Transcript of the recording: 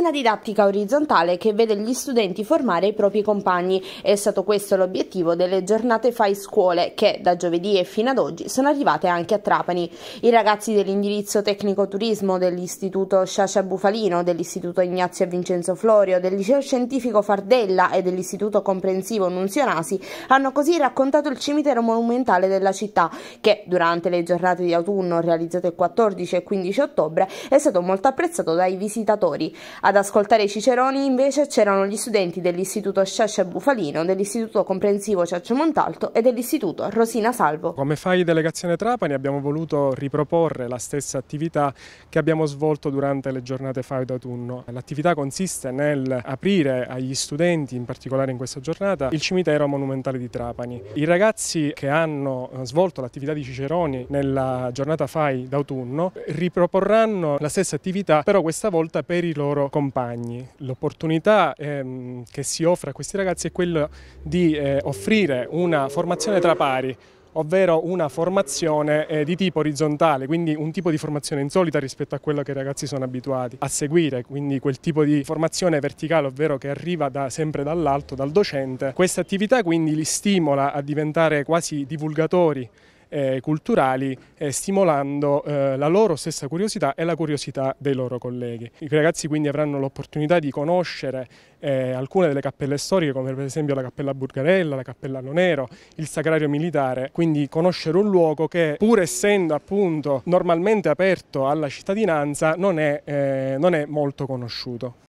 una didattica orizzontale che vede gli studenti formare i propri compagni. È stato questo l'obiettivo delle giornate Fai Scuole che da giovedì e fino ad oggi sono arrivate anche a Trapani. I ragazzi dell'indirizzo tecnico turismo dell'istituto Sciascia Bufalino, dell'istituto Ignazio e Vincenzo Florio, del liceo scientifico Fardella e dell'istituto comprensivo Nunzionasi hanno così raccontato il cimitero monumentale della città che durante le giornate di autunno realizzate il 14 e 15 ottobre è stato molto apprezzato dai visitatori. A ad ascoltare i Ciceroni invece c'erano gli studenti dell'Istituto Sciascia Bufalino, dell'Istituto Comprensivo Ciaccio Montalto e dell'Istituto Rosina Salvo. Come fai delegazione Trapani abbiamo voluto riproporre la stessa attività che abbiamo svolto durante le giornate FAI d'autunno. L'attività consiste nel aprire agli studenti, in particolare in questa giornata, il cimitero monumentale di Trapani. I ragazzi che hanno eh, svolto l'attività di Ciceroni nella giornata FAI d'autunno riproporranno la stessa attività però questa volta per i loro compagni compagni. L'opportunità ehm, che si offre a questi ragazzi è quella di eh, offrire una formazione tra pari, ovvero una formazione eh, di tipo orizzontale, quindi un tipo di formazione insolita rispetto a quello che i ragazzi sono abituati a seguire, quindi quel tipo di formazione verticale, ovvero che arriva da, sempre dall'alto, dal docente. Questa attività quindi li stimola a diventare quasi divulgatori eh, culturali, eh, stimolando eh, la loro stessa curiosità e la curiosità dei loro colleghi. I ragazzi quindi avranno l'opportunità di conoscere eh, alcune delle cappelle storiche come per esempio la Cappella Burgarella, la Cappella Nonero, il Sacrario Militare, quindi conoscere un luogo che pur essendo appunto normalmente aperto alla cittadinanza non è, eh, non è molto conosciuto.